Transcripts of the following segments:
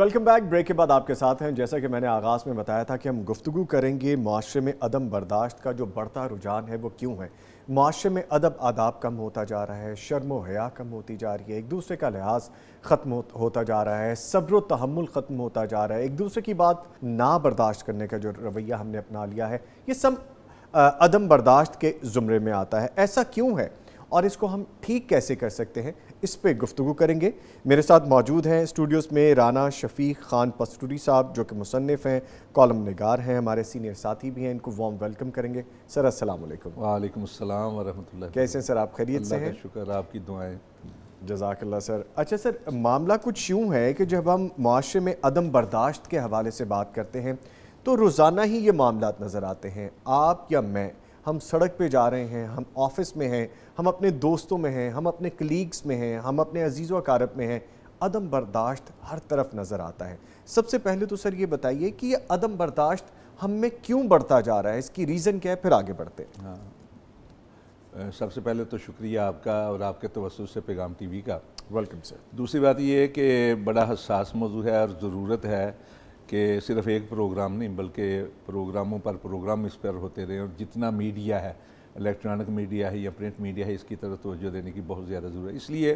Welcome back break के बाद आपके साथ हैं जैसा कि मैंने आगाज़ में बताया था कि हम गुफ्तु करेंगे माशरे में अदम बर्दाश्त का जो बढ़ता रुझान है वो क्यों है माशरे में अदब आदाब कम होता जा रहा है शर्म हया कम होती जा रही है एक दूसरे का लिहाज ख़त्म होता जा रहा है सब्र तहमुल ख़त्म होता जा रहा है एक दूसरे की बात ना बर्दाश्त करने का जो रवैया हमने अपना लिया है ये सब अदम बर्दाश्त के ज़ुमरे में आता है ऐसा क्यों है और इसको हम ठीक कैसे कर सकते हैं इस पर गुफ्तु करेंगे मेरे साथ मौजूद हैं स्टूडियोज़ में राना शफीक ख़ान पस्तूरी साहब जो कि मुसनफ़ हैं कॉलम नगार हैं हमारे सीनियर साथी भी हैं इनको वार्म वेलकम करेंगे सर असल वालेकुम वालेकुम कैसे हैं सर आप खरीद से हैं शुक्र आपकी दुआएँ जजाकल्ला सर अच्छा सर मामला कुछ यूँ है कि जब हम माशरे में अदम बर्दाश्त के हवाले से बात करते हैं तो रोज़ाना ही ये मामला नज़र आते हैं आप या मैं हम सड़क पे जा रहे हैं हम ऑफिस में हैं हम अपने दोस्तों में हैं हम अपने कलीग्स में हैं हम अपने अजीज़ वकारब में हैं अदम बर्दाश्त हर तरफ नज़र आता है सबसे पहले तो सर ये बताइए कि ये अदम बर्दाश्त हम में क्यों बढ़ता जा रहा है इसकी रीज़न क्या है फिर आगे बढ़ते हाँ सबसे पहले तो शुक्रिया आपका और आपके तवसु से पैगाम वी का वेलकम सर दूसरी बात ये है कि बड़ा हसास मौजू है और ज़रूरत है कि सिर्फ एक प्रोग्राम नहीं बल्कि प्रोग्रामों पर प्रोग्राम इस पर होते रहे और जितना मीडिया है इलेक्ट्रॉनिक मीडिया है या प्रिंट मीडिया है इसकी तरफ तोज्जो देने की बहुत ज़्यादा ज़रूरत है इसलिए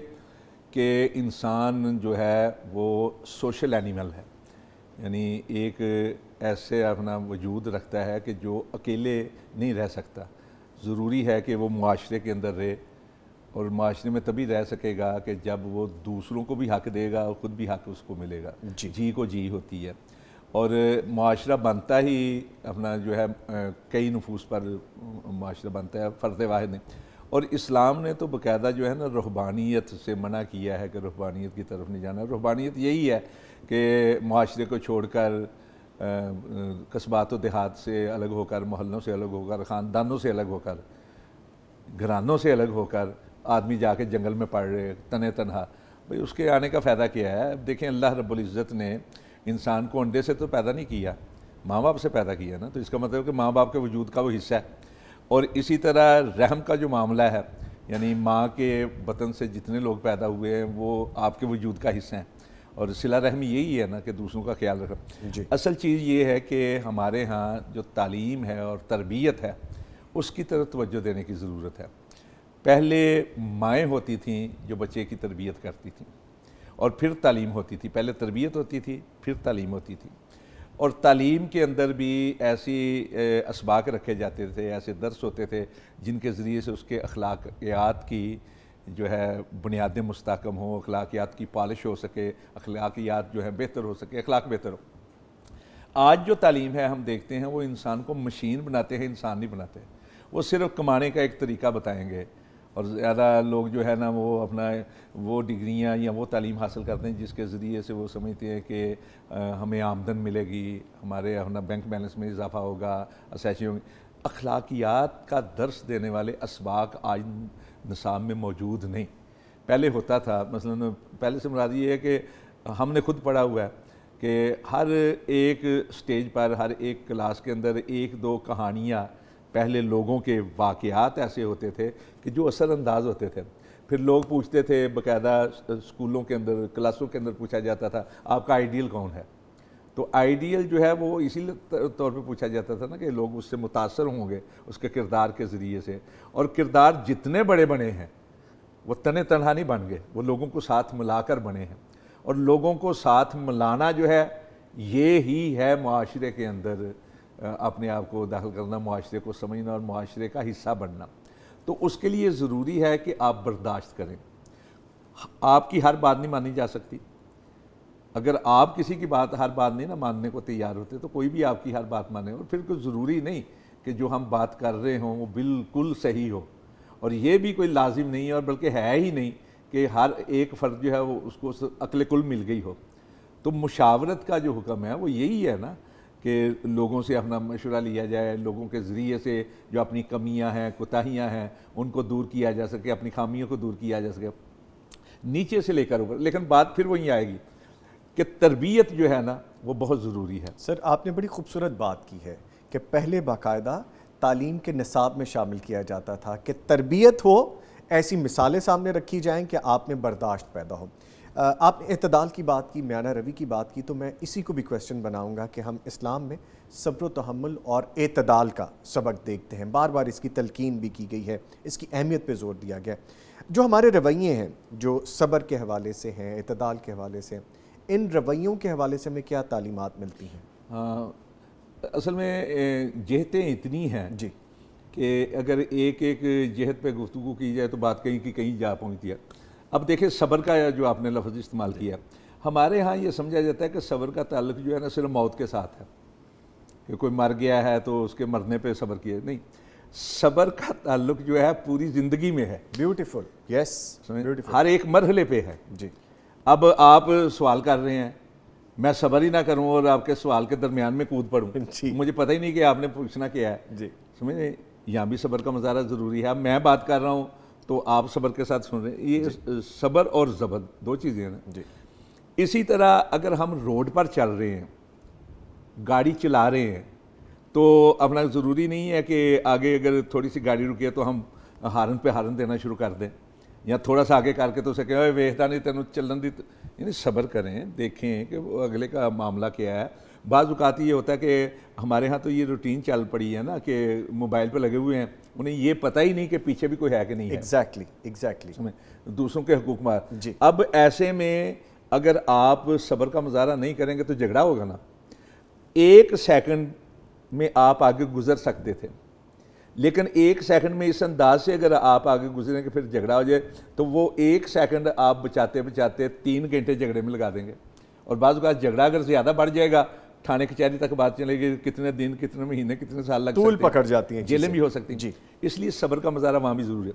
कि इंसान जो है वो सोशल एनिमल है यानी एक ऐसे अपना वजूद रखता है कि जो अकेले नहीं रह सकता ज़रूरी है कि वो माशरे के अंदर रहे और माशरे में तभी रह सकेगा कि जब वो दूसरों को भी हक देगा और ख़ुद भी हक उसको मिलेगा जी, जी को जी होती है और माशरा बनता ही अपना जो है कई नफूस पर माशरा बनता है फ़र्द वाहिद ने और इस्लाम ने तो बाकायदा जो है ना रुहबानियत से मना किया है कि रुहबानियत की तरफ नहीं जाना रुहबानियत यही है कि माशरे को छोड़ कर कस्बात व देहात से अलग होकर मोहल्लों से अलग होकर ख़ानदानों से अलग होकर घरानों से अलग होकर आदमी जाके जंगल में पड़ रहे तने तनहा भाई उसके आने का फ़ायदा क्या है देखें अल्लाह रब्बुल इज़्ज़त ने इंसान को अंडे से तो पैदा नहीं किया माँ बाप से पैदा किया ना तो इसका मतलब कि माँ बाप के वजूद का वो हिस्सा है और इसी तरह रहम का जो मामला है यानी माँ के वतन से जितने लोग पैदा हुए हैं वो आपके वजूद का हिस्सा हैं और सिला रहम यही है ना कि दूसरों का ख्याल रखना असल चीज़ ये है कि हमारे यहाँ जो तालीम है और तरबियत है उसकी तरफ तोज्जो देने की ज़रूरत है पहले माएँ होती थीं जो बच्चे की तरबियत करती थीं और फिर तालीम होती थी पहले तरबियत होती थी फिर तालीम होती थी और तालीम के अंदर भी ऐसी इसबाक रखे जाते थे ऐसे दर्स होते थे जिनके ज़रिए से उसके अखलाकियात की जो है बुनियादें मुस्तकम हों अखलाकियात की पालिश हो सके अखलाकियात जो है बेहतर हो सके अखलाक बेहतर हो आज जो तालीम है हम देखते हैं वो इंसान को मशीन बनाते हैं इंसान नहीं बनाते वो सिर्फ कमाने का एक तरीका बताएंगे और ज़्यादा लोग जो है ना वो अपना वो डिग्रियाँ या वो तालीम हासिल करते हैं जिसके ज़रिए से वो समझते हैं कि हमें आमदन मिलेगी हमारे अपना बैंक बैलेंस में इजाफा होगा असैसी होगी अखलाकियात का दर्स देने वाले इसबाक आज निसाब में मौजूद नहीं पहले होता था मसलन पहले से मुराद ये है कि हमने खुद पढ़ा हुआ है कि हर एक स्टेज पर हर एक क्लास के अंदर एक दो कहानियाँ पहले लोगों के वाक़ात ऐसे होते थे कि जो असरअंदाज होते थे फिर लोग पूछते थे बकायदा स्कूलों के अंदर क्लासों के अंदर पूछा जाता था आपका आइडियल कौन है तो आइडियल जो है वो इसी तौर पे पूछा जाता था ना कि लोग उससे मुतासर होंगे उसके किरदार के ज़रिए से और किरदार जितने बड़े बने हैं वो तने तनहा नहीं बन गए वो लोगों को साथ मिलाकर बने हैं और लोगों को साथ मिलाना जो है ये ही है माशरे के अंदर अपने आप को दाखिल करना माशरे को समझना और माशरे का हिस्सा बनना तो उसके लिए ज़रूरी है कि आप बर्दाश्त करें आपकी हर बात नहीं मानी जा सकती अगर आप किसी की बात हर बात नहीं ना मानने को तैयार होते तो कोई भी आपकी हर बात माने और फिर कोई ज़रूरी नहीं कि जो हम बात कर रहे हों वो बिल्कुल सही हो और ये भी कोई लाजिम नहीं है और बल्कि है ही नहीं कि हर एक फ़र्द जो है वो उसको अकल कुल मिल गई हो तो मुशावरत का जो हुक्म है वो यही है ना कि लोगों से अपना मशवरा लिया जाए लोगों के ज़रिए से जो अपनी कमियां हैं कोताहियाँ हैं उनको दूर किया जा सके अपनी खामियों को दूर किया जा सके नीचे से लेकर ऊपर लेकिन बात फिर वहीं आएगी कि तरबियत जो है ना वो बहुत ज़रूरी है सर आपने बड़ी खूबसूरत बात की है कि पहले बाकायदा तालीम के निसाब में शामिल किया जाता था कि तरबियत हो ऐसी मिसालें सामने रखी जाएँ कि आप में बर्दाश्त पैदा हो आप अतदाल की बात की म्याना रवि की बात की तो मैं इसी को भी क्वेश्चन बनाऊंगा कि हम इस्लाम में सब्र तहमल और अतदाल का सबक देखते हैं बार बार इसकी तलकिन भी की गई है इसकी अहमियत पर जोर दिया गया जो हमारे रवैये हैं जो सब्र के हवाले से हैं अतदाल के हवाले से इन रवैयों के हवाले से हमें क्या तालीमत मिलती हैं असल में जहतें इतनी हैं जी कि अगर एक एक जहत पर गुफ्तु की जाए तो बात कहीं की कहीं जा पहुँचती है अब देखिए सबर का जो आपने लफ्ज़ इस्तेमाल किया हमारे यहाँ ये समझा जाता है कि सबर का ताल्लुक जो है ना सिर्फ मौत के साथ है कि कोई मर गया है तो उसके मरने पे सबर किया नहीं सबर का ताल्लुक जो है पूरी ज़िंदगी में है ब्यूटीफुल यस ब्यूटीफुल हर एक मरहले पे है जी अब आप सवाल कर रहे हैं मैं सबर ही ना करूं और आपके सवाल के दरमियान में कूद पड़ूं मुझे पता ही नहीं कि आपने पूछना क्या है जी समझ यहाँ भी सबर का मजारा ज़रूरी है मैं बात कर रहा हूँ तो आप सबर के साथ सुन रहे हैं ये सबर और ज़बर दो चीज़ें हैं ना जी इसी तरह अगर हम रोड पर चल रहे हैं गाड़ी चला रहे हैं तो अपना ज़रूरी नहीं है कि आगे अगर थोड़ी सी गाड़ी रुकी है तो हम हारन पे हारन देना शुरू कर दें या थोड़ा सा आगे करके तो उसे कहें वेखता नहीं तेन चलन दी तो- यानी सबर करें देखें कि वो अगले का मामला क्या है बाज़ात ये होता है कि हमारे यहाँ तो ये रूटीन चल पड़ी है ना कि मोबाइल पर लगे हुए हैं उन्हें ये पता ही नहीं कि पीछे भी कोई है कि नहीं एग्जैक्टली एग्जैक्टली exactly. दूसरों के हकूक मार जी अब ऐसे में अगर आप सब्र का मुजाहरा नहीं करेंगे तो झगड़ा होगा ना एक सेकंड में आप आगे गुजर सकते थे लेकिन एक सेकंड में इस अंदाज से अगर आप आगे गुजरें कि फिर झगड़ा हो जाए तो वो एक सेकंड आप बचाते बचाते तीन घंटे झगड़े में लगा देंगे और बाज़ झगड़ा अगर ज़्यादा बढ़ जाएगा थाने कचहरी तक बात चलेगी कितने दिन कितने महीने कितने साल लग तूल पकड़ जाती हैं जेलें भी हो सकती हैं जी इसलिए सब्र का मजारा वहाँ भी ज़रूरी है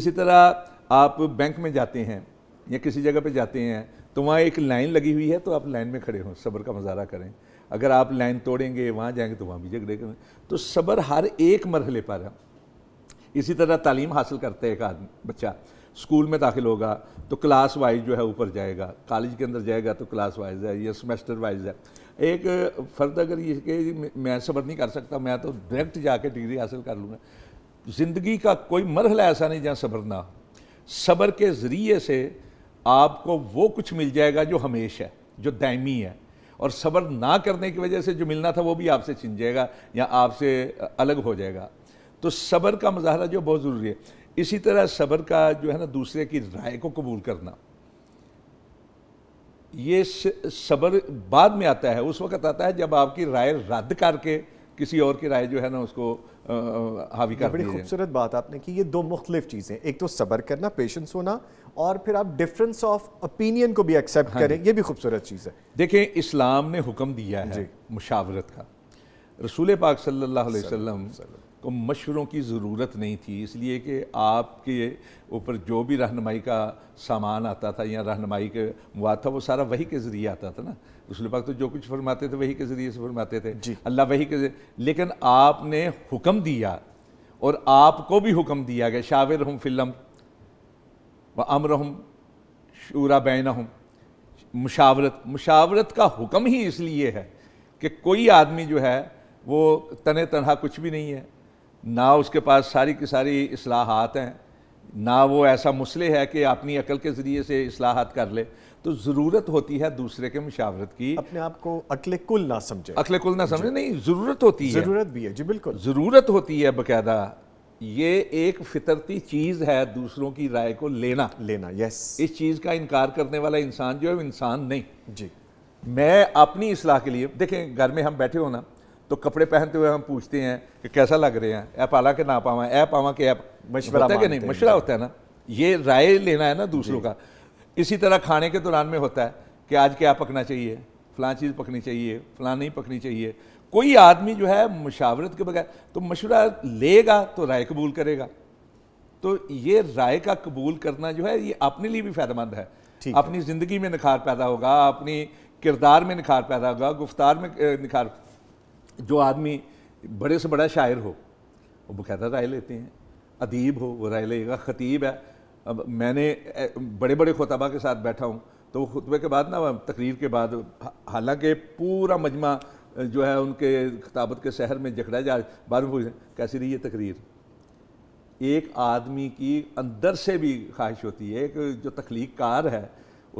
इसी तरह आप बैंक में जाते हैं या किसी जगह पर जाते हैं तो वहाँ एक लाइन लगी हुई है तो आप लाइन में खड़े हों सब्र का मजारा करें अगर आप लाइन तोड़ेंगे वहाँ जाएंगे तो वहाँ भी झगड़े करें तो सब्र हर एक मरहले पर है इसी तरह तालीम हासिल करते एक आदमी बच्चा स्कूल में दाखिल होगा तो क्लास वाइज जो है ऊपर जाएगा कॉलेज के अंदर जाएगा तो क्लास वाइज है या सेमेस्टर वाइज है एक फर्द अगर ये कि मैं सबर नहीं कर सकता मैं तो डायरेक्ट जाके डिग्री हासिल कर लूँगा ज़िंदगी का कोई मरहला ऐसा नहीं जहाँ सब्र ना सबर के ज़रिए से आपको वो कुछ मिल जाएगा जो हमेशा है जो दायमी है और सब्र ना करने की वजह से जो मिलना था वो भी आपसे छिन जाएगा या आपसे अलग हो जाएगा तो सबर का मज़ाहरा जो बहुत ज़रूरी है इसी तरह सबर का जो है ना दूसरे की राय को कबूल करना ये सबर बाद में आता है उस वक्त आता है जब आपकी राय रद्द करके किसी और की राय जो है ना उसको हावी कर बड़ी खूबसूरत बात आपने की ये दो मुख्तलिफ चीज़ें एक तो सबर करना पेशेंस होना और फिर आप डिफरेंस ऑफ ओपिनियन को भी एक्सेप्ट हाँ करें ये भी खूबसूरत चीज़ है देखें इस्लाम ने हुक्म दिया है मुशावरत का रसूल पाक सल्लल्लाहु अलैहि वसल्लम को मशवरों की ज़रूरत नहीं थी इसलिए कि आपके ऊपर जो भी रहनमाई का सामान आता था या रहनमाई के मुआ था वो सारा वही के ज़रिए आता था ना रसुल पाक तो जो कुछ फरमाते थे वही के ज़रिए से फरमाते थे अल्लाह वही के लेकिन आपने हुक्म दिया और आपको भी हुक्म दिया गया शाविर हम फिल्म व अमर हम शूरा बैन हम मुशावरत मुशावरत का हुक्म ही इसलिए है कि कोई आदमी जो है वो तने तनहा कुछ भी नहीं है ना उसके पास सारी की सारी असलाहत हैं ना वो ऐसा मसले है कि अपनी अकल के ज़रिए से असलाहत कर ले तो ज़रूरत होती है दूसरे के मुशावरत की अपने आप को अकल कुल ना समझे अकल कुल ना समझे नहीं ज़रूरत होती है ज़रूरत भी है जी बिल्कुल ज़रूरत होती है बाकायदा ये एक फितरती चीज़ है दूसरों की राय को लेना लेना यस इस चीज़ का इनकार करने वाला इंसान जो है इंसान नहीं जी मैं अपनी असलाह के लिए देखें घर में हम बैठे हो ना तो कपड़े पहनते हुए हम पूछते हैं कि कैसा लग रहे हैं ऐप आला के ना पावा ऐप आवा के ऐप मशवरा होता है कि नहीं मशवरा होता है ना ये राय लेना है ना दूसरों का इसी तरह खाने के दौरान में होता है कि आज क्या पकना चाहिए फ़लां चीज़ पकनी चाहिए फ़लां नहीं पकनी चाहिए कोई आदमी जो है मशावरत के बगैर तो मशवरा लेगा तो राय कबूल करेगा तो ये राय का कबूल करना जो है ये अपने लिए भी फ़ायदेमंद है अपनी ज़िंदगी में निखार पैदा होगा अपनी किरदार में निखार पैदा होगा गुफ्तार में निखार जो आदमी बड़े से बड़ा शायर हो वो बकायदा राय लेते हैं अदीब हो वो राय लेगा ख़तीब है अब मैंने बड़े बड़े खुतबा के साथ बैठा हूँ तो वो खुतबे के बाद ना तकरीर के बाद हालांकि पूरा मजमा जो है उनके खताबत के शहर में जकड़ा जा बाद में पूछ कैसी रही है तकरीर एक आदमी की अंदर से भी ख्वाहिश होती है कि जो तख्लीकार कार है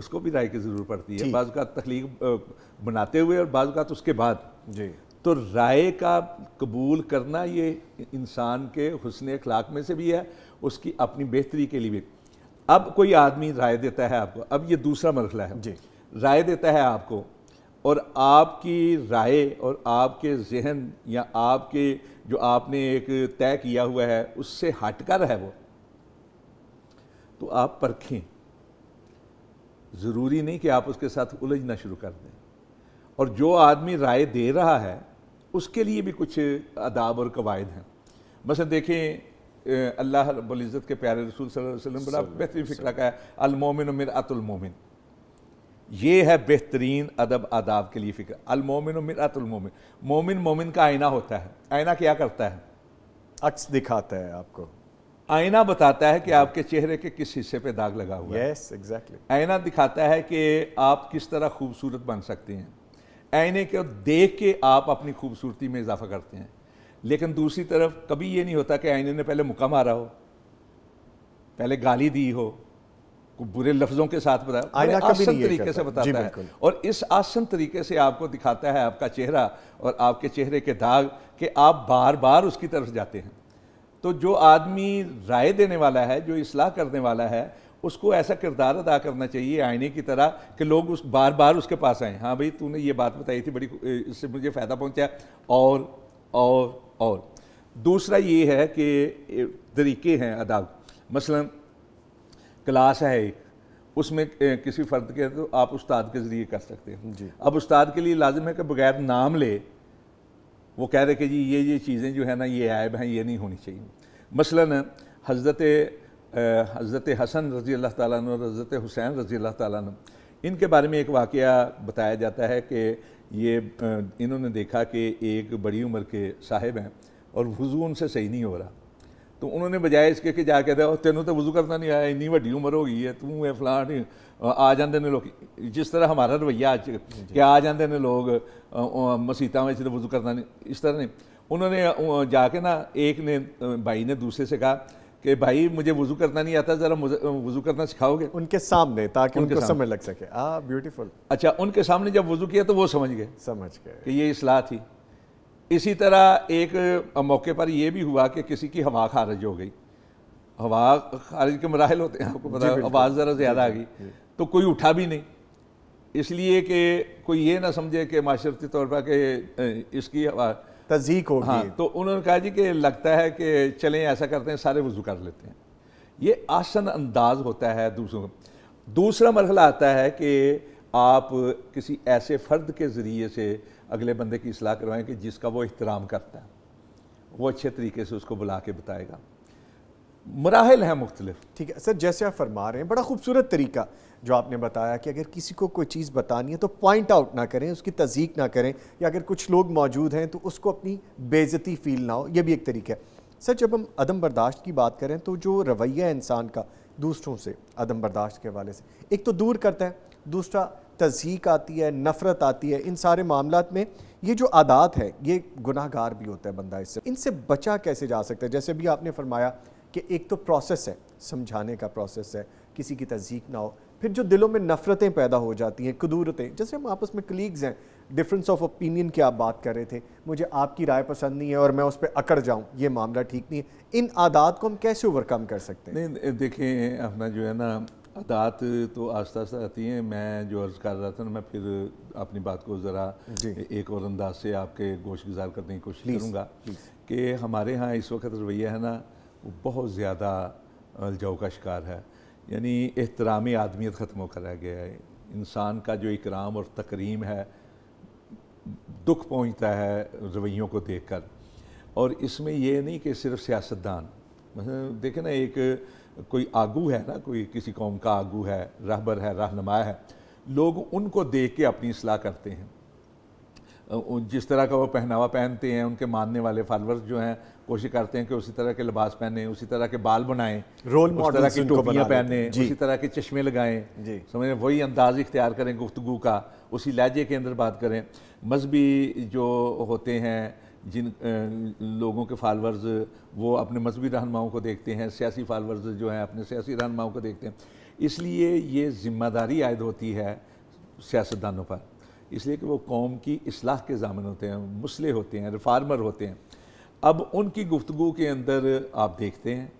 उसको भी राय की ज़रूरत पड़ती है बाज़ का तख्लीक बनाते हुए और बाज़ का तो उसके बाद जी तो राय का कबूल करना ये इंसान के हसन अखलाक में से भी है उसकी अपनी बेहतरी के लिए भी अब कोई आदमी राय देता है आपको अब ये दूसरा मरला है जी राय देता है आपको और आपकी राय और आपके जहन या आपके जो आपने एक तय किया हुआ है उससे हटकर है वो तो आप परखें ज़रूरी नहीं कि आप उसके साथ उलझना शुरू कर दें और जो आदमी राय दे रहा है उसके लिए भी कुछ आदाब और कवायद हैं बस देखें अल्लाह रबुल्ज़त के प्यारे रसूल वसल्लम बड़ा बेहतरीन फ़िक्र का है अलमोमिन मिन अतुलमोमिन ये है बेहतरीन अदब आदाब के लिए फ़िक्र अलमोमिन मिन अतुलमोमिन मोमिन मोमिन का आईना होता है आईना क्या करता है अक्स दिखाता है आपको आईना बताता है कि आपके चेहरे के किस हिस्से पे दाग लगा हुआ है यस एग्जैक्टली आईना दिखाता है कि आप किस तरह खूबसूरत बन सकते हैं आईने को देख के आप अपनी खूबसूरती में इजाफा करते हैं लेकिन दूसरी तरफ कभी ये नहीं होता कि आईने ने पहले मुक्का मारा हो पहले गाली दी हो बुरे लफ्ज़ों के साथ बताया आसन तरीके से बताता है और इस आसन तरीके से आपको दिखाता है आपका चेहरा और आपके चेहरे के दाग कि आप बार बार उसकी तरफ जाते हैं तो जो आदमी राय देने वाला है जो इसलाह करने वाला है उसको ऐसा किरदार अदा करना चाहिए आईने की तरह कि लोग उस बार बार उसके पास आएँ हाँ भाई तूने ये बात बताई थी बड़ी इससे मुझे फ़ायदा पहुँचा और और और दूसरा ये है कि तरीके हैं अदा मसलन क्लास है एक उसमें किसी फ़र्द के तो आप उस्ताद के ज़रिए कर सकते हैं अब उस्ताद के लिए लाजम है कि बगैर नाम ले वो कह रहे कि जी ये ये चीज़ें जो है ना ये ऐब हैं ये नहीं होनी चाहिए मसलन हज़रत हज़रत हसन रज़ी अल्लाह तालन और हज़रत हुसैन रज़ी अल्लाह तालन इनके बारे में एक वाक़ बताया जाता है कि ये इन्होंने देखा कि एक बड़ी उम्र के साहिब हैं और वज़ू उनसे सही नहीं हो रहा तो उन्होंने बजाय इसके कि जाके दे तेनों तो वज़ू करना नहीं आया इन्नी वही उम्र हो गई है तू है फलान आ जाते हैं लोग जिस तरह हमारा रवैया अच कि आ जाते हैं लोग मसीतों में वज़ू करना नहीं इस तरह नहीं उन्होंने जाके ना एक ने भाई ने दूसरे से कहा कि भाई मुझे वजू करना नहीं आता ज़रा वजू करना सिखाओगे उनके सामने ताकि उनको समझ लग सके आ ब्यूटीफुल अच्छा उनके सामने जब वजू किया तो वो समझ गए समझ गए कि ये असलाह थी इसी तरह एक मौके पर यह भी हुआ कि किसी की हवा खारिज हो गई हवा खारिज के मराहल होते हैं आपको पता है आवाज़ ज़रा ज़्यादा आ गई तो कोई उठा भी नहीं इसलिए कि कोई ये ना समझे कि माशरती तौर पर कि इसकी तजीक होगी हाँ तो उन्होंने कहा जी कि लगता है कि चलें ऐसा करते हैं सारे वजू कर लेते हैं ये आसन अंदाज होता है दूसरों का दूसरा मरहला आता है कि आप किसी ऐसे फ़र्द के ज़रिए से अगले बंदे की असलाह करवाएं कि जिसका वो एहतराम करता है वो अच्छे तरीके से उसको बुला के बताएगा मराहल हैं मुख्तलिफ ठीक है सर जैसे आप फरमा रहे हैं बड़ा खूबसूरत तरीका जो आपने बताया कि अगर किसी को कोई चीज़ बतानी है तो पॉइंट आउट ना करें उसकी तजीक ना करें या अगर कुछ लोग मौजूद हैं तो उसको अपनी बेज़ती फील ना हो यह भी एक तरीका है सर जब हम अदम बर्दाश्त की बात करें तो जो रवैया इंसान का दूसरों से अदम बर्दाश्त के हवाले से एक तो दूर करता है दूसरा तजीक आती है नफ़रत आती है इन सारे मामला में ये जो आदात है ये गुनाहगार भी होता है बंदा इससे इनसे बचा कैसे जा सकता है जैसे भी आपने फरमाया कि एक तो प्रोसेस है समझाने का प्रोसेस है किसी की तज़ीक ना हो फिर जो दिलों में नफ़रतें पैदा हो जाती हैं कदूरतें जैसे हम आपस में कलीग्स हैं डिफरेंस ऑफ ओपिनियन की आप बात कर रहे थे मुझे आपकी राय पसंद नहीं है और मैं उस पर अकड़ जाऊँ ये मामला ठीक नहीं है इन आदात को हम कैसे ओवरकम कर सकते हैं नहीं देखें अपना जो है ना आदात तो आस्ता आस्ता आती हैं मैं जो अर्ज़ कर रहा था ना मैं फिर अपनी बात को ज़रा एक और अंदाज से आपके गोश गुजार करने की कोशिश करूँगा कि हमारे यहाँ इस वक्त रवैया है ना वो बहुत ज़्यादा अलजाऊ का शिकार है यानी एहतरामी आदमियत ख़त्म होकर रह गया है इंसान का जो इकराम और तकरीम है दुख पहुंचता है रवैयों को देखकर और इसमें यह नहीं कि सिर्फ सियासतदान मतलब देखे ना एक कोई आगू है ना कोई किसी कौम का आगू है रहबर है रहनमा है लोग उनको देख के अपनी असलाह करते हैं जिस तरह का वो पहनावा पहनते हैं उनके मानने वाले फॉलोअर्स जो हैं कोशिश करते हैं कि उसी तरह के लिबास पहने उसी तरह के बाल बनाएं रोल उस तरह की टोपियाँ पहने उसी तरह के चश्मे लगाएं समझ वही अंदाज इख्तियार करें गुफ्तु का उसी लहजे के अंदर बात करें मजहबी जो होते हैं जिन लोगों के फॉलोअर्स वो अपने मजहबी रहनुमाओं को देखते हैं सियासी फॉलोअर्स जो हैं अपने सियासी रहनुमाओं को देखते हैं इसलिए ये ज़िम्मेदारी आयद होती है सियासतदानों पर इसलिए कि वो कौम की असलाह के जामन होते हैं मुसले होते हैं रिफार्मर होते हैं अब उनकी गुफ्तु के अंदर आप देखते हैं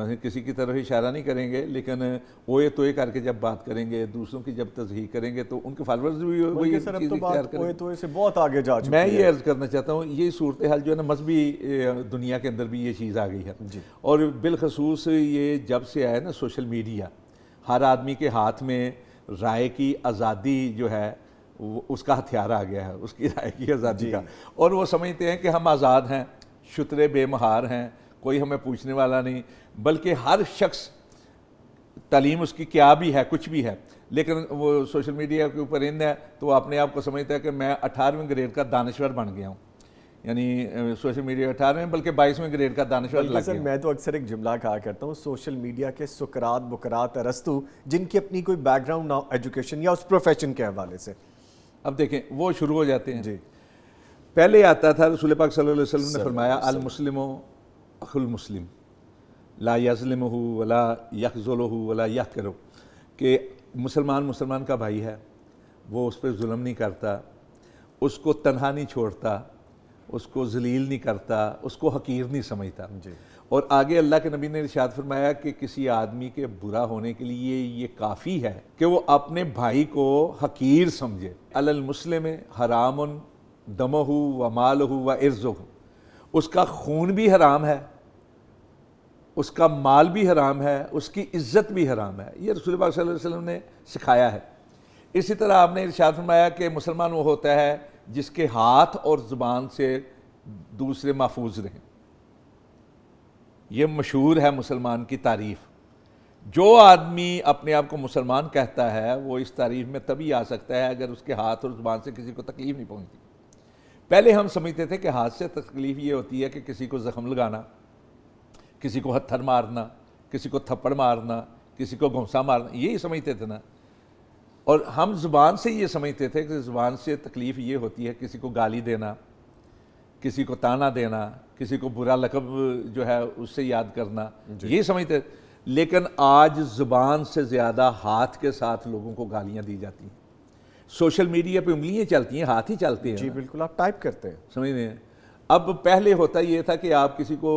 मैं किसी की तरफ इशारा नहीं करेंगे लेकिन ओए तोए करके जब बात करेंगे दूसरों की जब तस्ही करेंगे तो उनके फॉलोअर्स भी वही तो, तो से बहुत आगे जा मैं ये अर्ज़ करना चाहता हूँ ये सूरत हाल जो है ना मजहबी दुनिया के अंदर भी ये चीज़ आ गई है और बिलखसूस ये जब से आया ना सोशल मीडिया हर आदमी के हाथ में राय की आज़ादी जो है उसका हथियार आ गया है उसकी राय की आज़ादी का और वो समझते हैं कि हम आज़ाद हैं शुतरे बेमहार हैं कोई हमें पूछने वाला नहीं बल्कि हर शख्स तलीम उसकी क्या भी है कुछ भी है लेकिन वो सोशल मीडिया के ऊपर इन है तो वो अपने आप को समझता है कि मैं अठारहवीं ग्रेड का दानश्वर बन गया हूँ यानी सोशल मीडिया अठारहवें बल्कि बाईसवें ग्रेड का दानश्वर लग गया मैं तो अक्सर एक जुमला कहा करता हूँ सोशल मीडिया के सुकरात बकरात अरस्तु जिनकी अपनी कोई बैकग्राउंड ना एजुकेशन या उस प्रोफेशन के हवाले से अब देखें वो शुरू हो जाते हैं जी पहले आता था रसूल पाक सल्लल्लाहु अलैहि वसल्लम ने फरमाया अल मुस्लिम अखुल मुस्लिम ला यजलम हो वला यकजलो हो वला यह करो कि मुसलमान मुसलमान का भाई है वो उस पर जुल्म नहीं करता उसको तनहा नहीं छोड़ता उसको जलील नहीं करता उसको हकीर नहीं समझता और आगे अल्लाह के नबी ने इर्शाद फरमाया कि किसी आदमी के बुरा होने के लिए ये काफ़ी है कि वो अपने भाई को हकीर समझे अलमुसलम हराम दम हो व माल हो व इर्ज़ हो उसका खून भी हराम है उसका माल भी हराम है उसकी इज्जत भी हराम है ये रसूल वसलम ने सिखाया है इसी तरह आपने इर्शाद फरमाया कि मुसलमान वो होता है जिसके हाथ और ज़ुबान से दूसरे महफूज रहें ये मशहूर है मुसलमान की तारीफ़ जो आदमी अपने आप को मुसलमान कहता है वो इस तारीफ में तभी आ सकता है अगर उसके हाथ और ज़ुबान से किसी को तकलीफ़ नहीं पहुंचती पहले हम समझते थे कि हाथ से तकलीफ़ ये होती है कि किसी को ज़ख्म लगाना किसी को हत्थर मारना किसी को थप्पड़ मारना किसी को घोंसा मारना यही समझते थे ना और हम ज़ुबान से ये समझते थे कि ज़ुबान से तकलीफ़ ये होती है किसी को गाली देना किसी को ताना देना किसी को बुरा लकब जो है उससे याद करना ये समझते लेकिन आज ज़ुबान से ज़्यादा हाथ के साथ लोगों को गालियाँ दी जाती हैं सोशल मीडिया पे उंगलियाँ चलती हैं हाथ ही चलते हैं जी बिल्कुल आप टाइप करते हैं समझ रहे हैं अब पहले होता ये था कि आप किसी को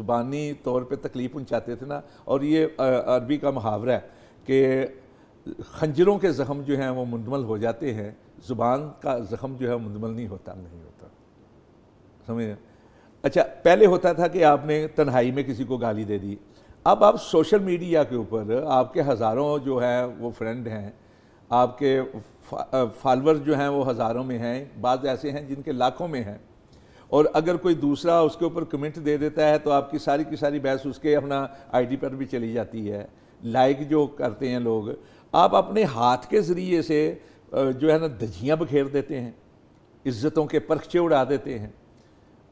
ज़ुबानी तौर पे तकलीफ़ पहुँचाते थे ना और ये अरबी का मुहावरा है कि खंजरों के ज़ख़म जो हैं वो मुंदमल हो जाते हैं ज़ुबान का ज़ख़म जो है मुंदमल नहीं होता नहीं होता समझ अच्छा पहले होता था कि आपने तन्हाई में किसी को गाली दे दी अब आप सोशल मीडिया के ऊपर आपके हज़ारों जो हैं वो फ्रेंड हैं आपके फॉलोअर्स जो हैं वो हज़ारों में हैं बाद ऐसे हैं जिनके लाखों में हैं और अगर कोई दूसरा उसके ऊपर कमेंट दे देता है तो आपकी सारी की सारी बहस उसके अपना आईडी पर भी चली जाती है लाइक जो करते हैं लोग आप अपने हाथ के ज़रिए से जो है ना धजियाँ बखेर देते हैं इज़्ज़तों के परखचे उड़ा देते हैं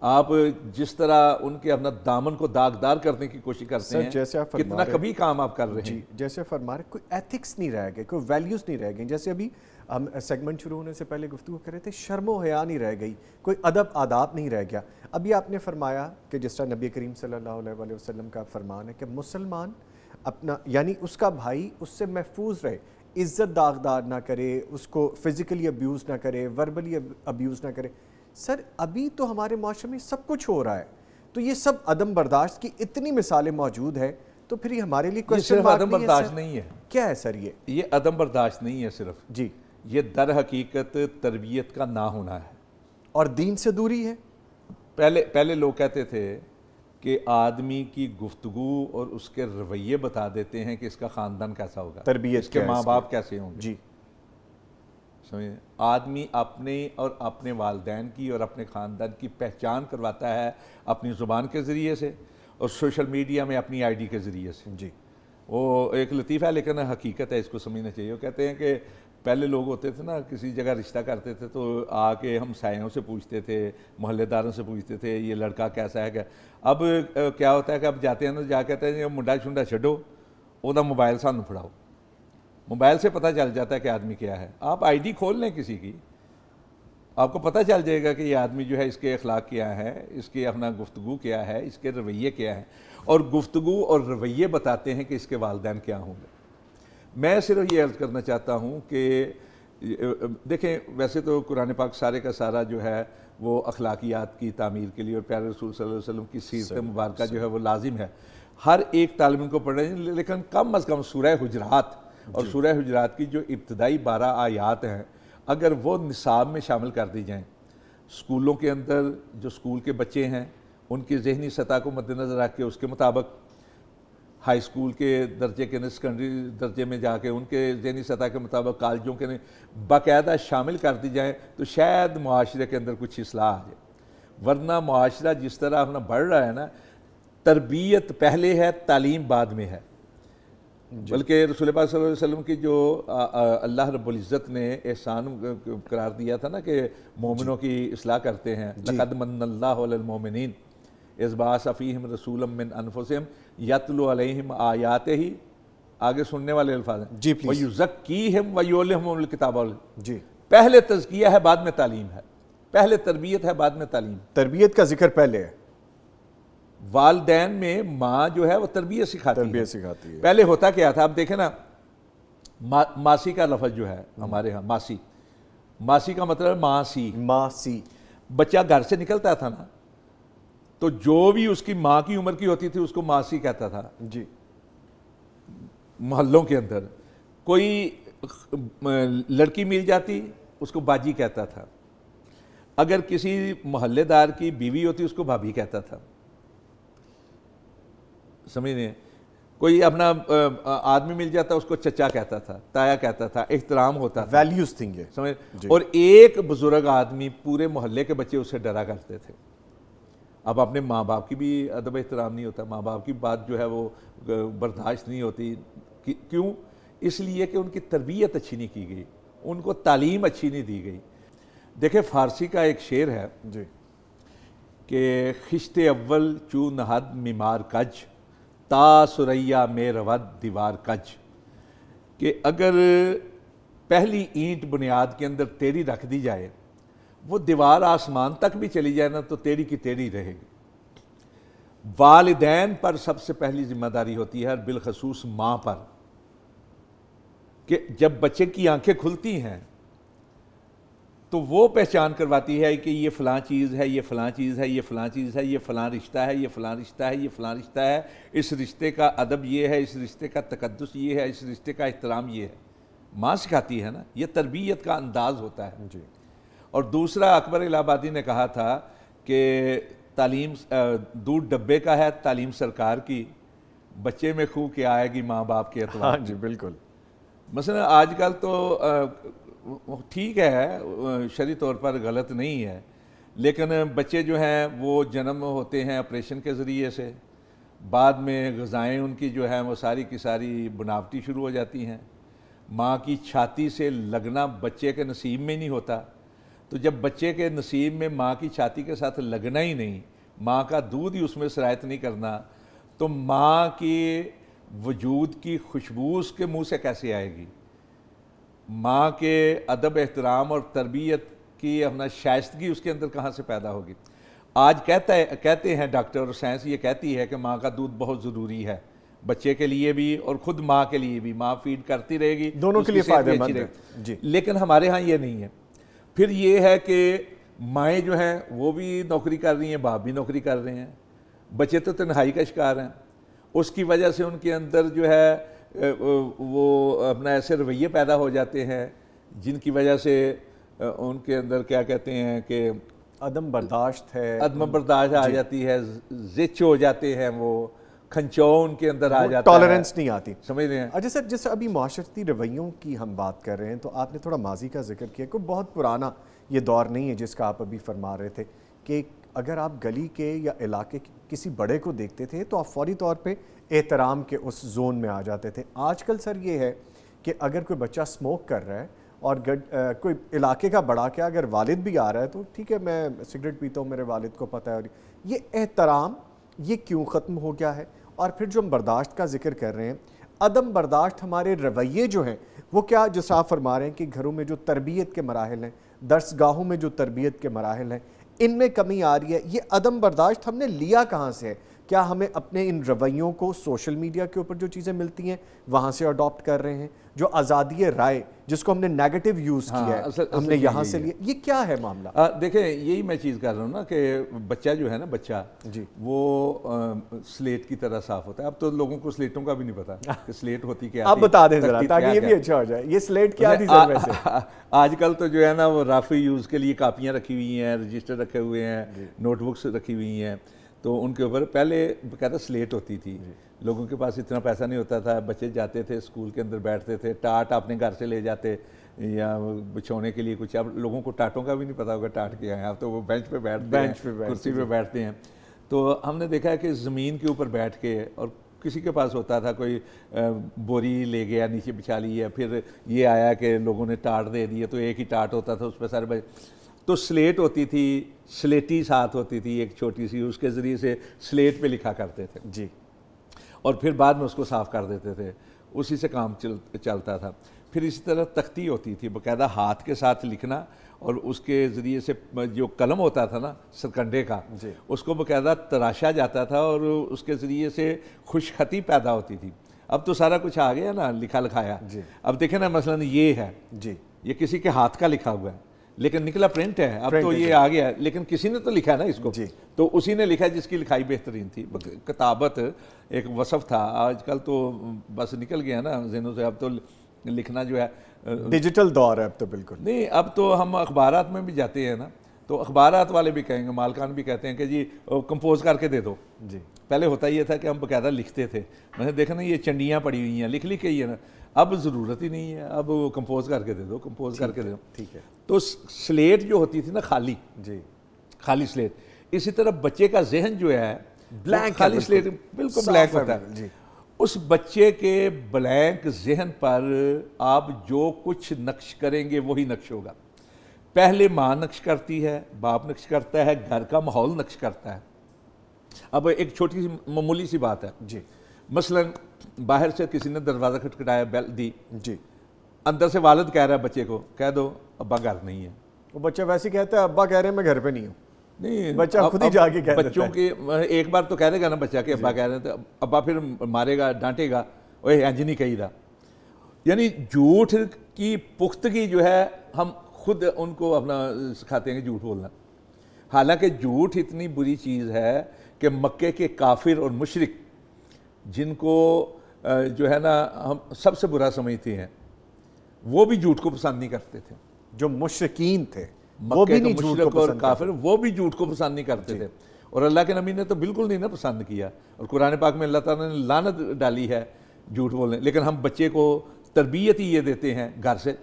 आप जिस तरह उनके अपना दामन को दागदार करने की कोशिश करते हैं जैसे आप कितना कभी काम आप कर रहे हैं जैसे फरमा रहे कोई एथिक्स नहीं रह गए कोई वैल्यूज़ नहीं रह गए जैसे अभी हम सेगमेंट शुरू होने से पहले गुफ्तु कर रहे थे शर्मो हया नहीं रह गई कोई अदब आदाब नहीं रह गया अभी आपने फरमाया कि जिस तरह नबी करीम सल्ला वसलम का फरमान है कि मुसलमान अपना यानी उसका भाई उससे महफूज रहे इज़्ज़त दागदार ना करे उसको फिज़िकली अब्यूज़ ना करे वर्बली अब्यूज़ ना करे सर अभी तो हमारे माशरे में सब कुछ हो रहा है तो ये सब अदम बर्दाश्त की इतनी मिसालें मौजूद हैं तो फिर ये हमारे लिए क्वेश्चन सिर्फ अदम बर्दाश्त नहीं है क्या है सर ये ये अदम बर्दाश्त नहीं है सिर्फ जी ये दर हकीकत तरबियत का ना होना है और दीन से दूरी है पहले पहले लोग कहते थे कि आदमी की गुफ्तगु और उसके रवैये बता देते हैं कि इसका ख़ानदान कैसा होगा तरबियत इसके माँ बाप कैसे होंगे जी समझे आदमी अपने और अपने वालदेन की और अपने ख़ानदान की पहचान करवाता है अपनी ज़ुबान के ज़रिए से और सोशल मीडिया में अपनी आईडी के ज़रिए से जी वो एक लतीफ़ा है लेकिन हकीकत है इसको समझना चाहिए वो कहते हैं कि पहले लोग होते थे ना किसी जगह रिश्ता करते थे तो आके हम सायों से पूछते थे मोहल्लेदारों से पूछते थे ये लड़का कैसा है क्या अब क्या होता है कि अब जाते हैं ना जा कहते हैं मुंडा शुंडा छोड़ो वह मोबाइल सानू फड़ाओ मोबाइल से पता चल जाता है कि आदमी क्या है आप आईडी खोल लें किसी की आपको पता चल जाएगा कि ये आदमी जो है इसके अखलाक क्या है इसके अपना गुफ्तु क्या है इसके रवैये क्या हैं और गुफ्तु और रवैये बताते हैं कि इसके वालदेन क्या होंगे मैं सिर्फ ये अर्ज़ करना चाहता हूँ कि देखें वैसे तो कुरान पाक सारे का सारा जो है वो अखलाकियात की तमीर के लिए और प्यारे रसूल वसल्लम की सीरत मुबारक जो है वो लाजिम है हर एक तालमिन को पढ़ रहे हैं लेकिन कम अज़ कम सूरह हजरात और सूर्य हजरात की जो इब्तदाई बारह आयात हैं अगर वो निसाब में शामिल कर दी जाएँ स्कूलों के अंदर जो स्कूल के बच्चे हैं उनकी जहनी सतह को मद्दनज़र रख के उसके मुताबिक हाई स्कूल के दर्जे के सेकेंडरी दर्जे में जाके उनके जहनी सतह के मुताबिक कॉलेजों के बाकायदा शामिल कर दी जाएँ तो शायद माशरे के अंदर कुछ असलाह आ जाए वरना माशरा जिस तरह अपना बढ़ रहा है ना तरबियत पहले है तालीम बाद में है बल्कि रसूल वसल्लम की जो अल्लाह रबुल्ज़त ने एहसान करार दिया था ना कि मोमिनों की असलाह करते हैं लकद मनल्लामिन इसबा सफ़ीम रसूलम मिन अनफम यतलम आयात ही आगे सुनने वाले अल्फाज हैं जी वयुज़क्की हम वयोल किताब जी पहले तजकिया है बाद में तालीम है पहले तरबियत है बाद में तालीम तरबियत का जिक्र पहले है वालदेन में माँ जो है वो तरबियत सिखाती तरबियत सिखाती है पहले होता क्या था आप देखें ना मा, मासी का लफज जो है हम्म। हमारे यहाँ मासी मासी का मतलब मासी मासी बच्चा घर से निकलता था ना तो जो भी उसकी माँ की उम्र की होती थी उसको मासी कहता था जी मोहल्लों के अंदर कोई लड़की मिल जाती उसको बाजी कहता था अगर किसी मोहल्लेदार की बीवी होती उसको भाभी कहता था समझ नहीं कोई अपना आदमी मिल जाता उसको चचा कहता था ताया कहता था एहतराम होता था वैल्यूज थिंग समझ और एक बुजुर्ग आदमी पूरे मोहल्ले के बच्चे उसे डरा करते थे अब अपने माँ बाप की भी अदब एहतराम नहीं होता माँ बाप की बात जो है वो बर्दाश्त नहीं होती क्यों इसलिए कि उनकी तरबियत अच्छी नहीं की गई उनको तालीम अच्छी नहीं दी गई देखे फारसी का एक शेर है जी कि खिश्ते अव्वल चू नहद मीमार कज तासुरैया में रवत दीवार कज कि अगर पहली ईंट बुनियाद के अंदर तेरी रख दी जाए वो दीवार आसमान तक भी चली जाए ना तो तेरी की तेरी रहेगी वालदेन पर सबसे पहली जिम्मेदारी होती है और बिलखसूस माँ पर कि जब बच्चे की आंखें खुलती हैं तो वो पहचान करवाती है कि ये फ़लाँ चीज़ है ये फ़लाँ चीज़ है ये फ़लाँ चीज़ है ये फ़लाँ रिश्ता है ये फ़लाँ रिश्ता है ये फ़लाँ रिश्ता है इस रिश्ते का अदब ये है इस रिश्ते का तकदस ये है इस रिश्ते का अहतराम ये है माँ सिखाती है ना ये तरबियत का अंदाज होता है जी और दूसरा अकबर इलाहाबादी ने कहा था कि तालीम दूध डब्बे का है तालीम सरकार की बच्चे में खूब क्या आएगी माँ बाप के अतवा हाँ जी बिल्कुल मसलन आजकल तो ठीक है शरी तौर पर गलत नहीं है लेकिन बच्चे जो हैं वो जन्म होते हैं ऑपरेशन के ज़रिए से बाद में गज़ाएँ उनकी जो हैं वो सारी की सारी बनावटी शुरू हो जाती हैं माँ की छाती से लगना बच्चे के नसीब में नहीं होता तो जब बच्चे के नसीब में माँ की छाती के साथ लगना ही नहीं माँ का दूध ही उसमें शरायत नहीं करना तो माँ की वजूद की खुशबू उसके मुँह से कैसे आएगी माँ के अदब एहतराम और तरबियत की अपना शाइस्तगी उसके अंदर कहाँ से पैदा होगी आज कहता है कहते हैं डॉक्टर और साइंस ये कहती है कि माँ का दूध बहुत ज़रूरी है बच्चे के लिए भी और ख़ुद माँ के लिए भी माँ फीड करती रहेगी दोनों के लिए फायदेमंद है लेकिन हमारे यहाँ ये नहीं है फिर ये है कि माएँ जो हैं वो भी नौकरी कर रही हैं बाप भी नौकरी कर रहे हैं बच्चे तो तन्हाई का शिकार हैं उसकी वजह से उनके अंदर जो है वो अपना ऐसे रवैये पैदा हो जाते हैं जिनकी वजह से उनके अंदर क्या कहते हैं कि अदम बर्दाश्त है अदम बर्दाश्त आ जाती है जिच हो जाते हैं वो खनचो उनके अंदर आ जाता टॉलरेंस नहीं आती समझ रहे हैं अच्छा सर जैसे अभी माशरती रवैयों की हम बात कर रहे हैं तो आपने थोड़ा माजी का जिक्र किया कोई बहुत पुराना ये दौर नहीं है जिसका आप अभी फरमा रहे थे कि अगर आप गली के या इलाके के किसी बड़े को देखते थे तो आप फौरी तौर पर एहतराम के उस जोन में आ जाते थे आजकल सर ये है कि अगर कोई बच्चा स्मोक कर रहा है और गड, आ, कोई इलाके का बड़ा क्या अगर वालिद भी आ रहा है तो ठीक है मैं सिगरेट पीता हूँ मेरे वालिद को पता है और ये एहतराम ये क्यों ख़त्म हो गया है और फिर जो हम बर्दाश्त का जिक्र कर रहे हैं अदम बर्दाश्त हमारे रवैये जो हैं वो क्या जो साफ फरमा रहे हैं कि घरों में जो तरबियत के मराहल हैं दर्सगाहों में जो तरबियत के मराहल हैं इनमें कमी आ रही है ये अदम बर्दाश्त हमने लिया कहाँ से है क्या हमें अपने इन रवैयों को सोशल मीडिया के ऊपर जो चीज़ें मिलती हैं वहाँ से अडॉप्ट कर रहे हैं जो आज़ादी राय जिसको हमने नेगेटिव यूज़ हाँ, किया है असल, हमने यहाँ से लिया ये क्या है मामला देखें यही मैं चीज़ कर रहा हूँ ना कि बच्चा जो है ना बच्चा जी वो आ, स्लेट की तरह साफ होता है अब तो लोगों को स्लेटों का भी नहीं पता कि स्लेट होती क्या आप बता दें ताकि ये भी अच्छा हो जाए ये स्लेट क्या थी आजकल तो जो है ना वो राफी यूज़ के लिए कापियाँ रखी हुई हैं रजिस्टर रखे हुए हैं नोटबुक्स रखी हुई हैं तो उनके ऊपर पहले बकायदा स्लेट होती थी लोगों के पास इतना पैसा नहीं होता था बच्चे जाते थे स्कूल के अंदर बैठते थे टाट अपने घर से ले जाते या बिछोने के लिए कुछ अब लोगों को टाटों का भी नहीं पता होगा टाट क्या है अब तो वो बेंच पे बैठ बेंच पे बैठ कुर्सी पे बैठते हैं तो हमने देखा है कि ज़मीन के ऊपर बैठ के और किसी के पास होता था कोई बोरी ले गया नीचे बिछा ली है फिर ये आया कि लोगों ने टाट दे दिया तो एक ही टाट होता था उस पर सारे तो स्लेट होती थी स्लेटी साथ होती थी एक छोटी सी उसके ज़रिए से स्लेट पे लिखा करते थे जी और फिर बाद में उसको साफ़ कर देते थे उसी से काम चल चलता था फिर इसी तरह तख्ती होती थी बकायदा हाथ के साथ लिखना और उसके ज़रिए से जो कलम होता था ना सरकंडे का उसको बकायदा तराशा जाता था और उसके ज़रिए से खुशखती पैदा होती थी अब तो सारा कुछ आ गया ना लिखा लिखाया अब देखें ना मसलन ये है जी ये किसी के हाथ का लिखा हुआ है लेकिन निकला प्रिंट है अब तो ये आ गया लेकिन किसी ने तो लिखा ना इसको तो उसी ने लिखा जिसकी लिखाई बेहतरीन थी किताबत एक वसफ था आजकल तो बस निकल गया ना जिनों से अब तो लिखना जो है डिजिटल दौर है अब तो बिल्कुल नहीं अब तो हम अखबार में भी जाते हैं ना तो अखबार वाले भी कहेंगे मालकान भी कहते हैं कि जी कंपोज करके दे दो जी पहले होता ये था कि हम बकायदा लिखते थे मैंने देखा ना ये चंडियाँ पड़ी हुई हैं लिख लिख के ही है ना अब ज़रूरत ही नहीं है अब वो कंपोज करके दे दो कंपोज करके दे दो ठीक है तो स्लेट जो होती थी ना खाली जी खाली स्लेट इसी तरह बच्चे का जहन जो है ब्लैंक खाली स्लेट बिल्कुल ब्लैंक होता है जी उस बच्चे के ब्लैंक जहन पर आप जो कुछ नक्श करेंगे वही नक्श होगा पहले माँ नक्श करती है बाप नक्श करता है घर का माहौल नक्श करता है अब एक छोटी सी मामूली सी बात है जी मसलन बाहर से किसी ने दरवाज़ा खटखटाया बैल दी जी अंदर से वालद कह रहा है बच्चे को कह दो अब्बा घर नहीं है वो बच्चा वैसे ही कहता है अब्बा कह रहे हैं मैं घर पे नहीं हूँ नहीं बच्चा खुद ही जाके कह बच्चों की एक बार तो कह देगा ना बच्चा कि अब्बा कह रहे हैं तो अब्बा फिर मारेगा डांटेगा ओए इंज नहीं कही रहा यानी झूठ की पुख्तगी जो है हम खुद उनको अपना सिखाते हैं झूठ बोलना हालांकि झूठ इतनी बुरी चीज़ है कि मक्के के काफिर और मुशरक़ जिनको जो है ना हम सबसे बुरा समझते हैं वो भी झूठ को पसंद नहीं करते थे जो मुश्किन थे वो भी नहीं झूठ को और काफिर वो भी झूठ को पसंद नहीं करते थे और अल्लाह के नबी ने तो बिल्कुल नहीं ना पसंद किया और कुरान पाक में अल्लाह ताला ने लानत डाली है झूठ बोलने लेकिन हम बच्चे को तरबियत ही ये देते हैं घर से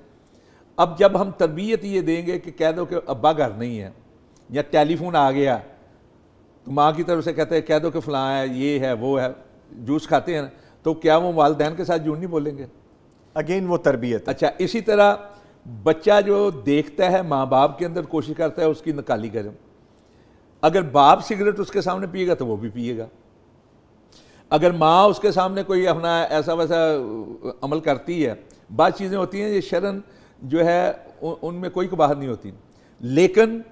अब जब हम तरबियत ये देंगे कि कह दो कि अब्बा घर नहीं है या टेलीफोन आ गया तो माँ की तरफ से कहते हैं कह दो कि फ़लाँ है ये है वो है जूस खाते हैं ना तो क्या वो वालदेन के साथ झूठ नहीं बोलेंगे अगेन वो तरबियत अच्छा इसी तरह बच्चा जो देखता है माँ बाप के अंदर कोशिश करता है उसकी नकाली करें अगर बाप सिगरेट उसके सामने पिएगा तो वो भी पिएगा अगर माँ उसके सामने कोई अपना ऐसा वैसा अमल करती है बात चीज़ें होती हैं ये शरण जो है उनमें कोई कबाहर नहीं होती लेकिन